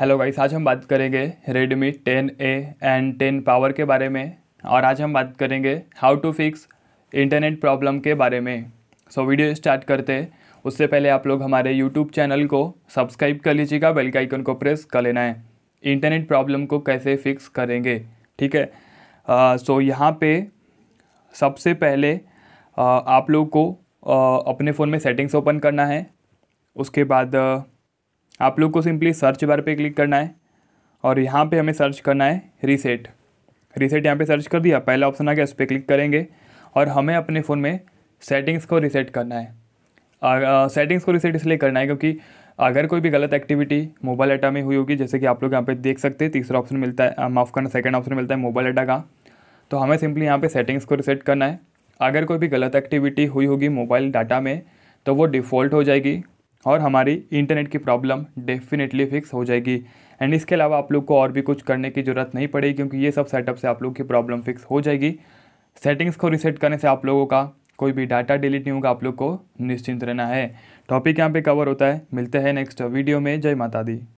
hello guys आज हम बात करेंगे रेडमी 10A एंड 10 पावर के बारे में और आज हम बात करेंगे how to fix internet problem के बारे में सो so, वीडियो स्टार्ट करते उससे पहले आप लोग हमारे यूट्यूब चैनल को सब्सक्राइब कर लीजिएगा बेल के आइकन को प्रेस कर लेना है इंटरनेट प्रॉब्लम को कैसे फिक्स करेंगे ठीक है सो so, यहाँ पर सबसे पहले आ, आप लोग को आ, अपने फ़ोन में सेटिंग्स ओपन करना है उसके बाद आप लोग को सिंपली सर्च बार पे क्लिक करना है और यहाँ पे हमें सर्च करना है रीसेट रीसेट यहाँ पे सर्च कर दिया पहला ऑप्शन आ गया उस पर क्लिक करेंगे और हमें अपने फ़ोन में सेटिंग्स को रीसेट करना है सेटिंग्स को रीसेट इसलिए करना है क्योंकि अगर कोई भी गलत एक्टिविटी मोबाइल डाटा में हुई होगी जैसे कि आप लोग यहाँ पे देख सकते हैं तीसरा ऑप्शन मिलता है माफ़ करना सेकंड ऑप्शन मिलता है मोबाइल डाटा का तो हमें सिंपली यहाँ पे सेटिंग्स को रिसेट करना है अगर कोई भी गलत एक्टिविटी हुई होगी मोबाइल डाटा में तो वो डिफ़ॉल्ट हो जाएगी और हमारी इंटरनेट की प्रॉब्लम डेफिनेटली फिक्स हो जाएगी एंड इसके अलावा आप लोग को और भी कुछ करने की ज़रूरत नहीं पड़ेगी क्योंकि ये सब सेटअप से आप लोग की प्रॉब्लम फिक्स हो जाएगी सेटिंग्स को रिसेट करने से आप लोगों का कोई भी डाटा डिलीट नहीं होगा आप लोग को निश्चिंत रहना है टॉपिक यहाँ पे कवर होता है मिलते हैं नेक्स्ट वीडियो में जय माता दी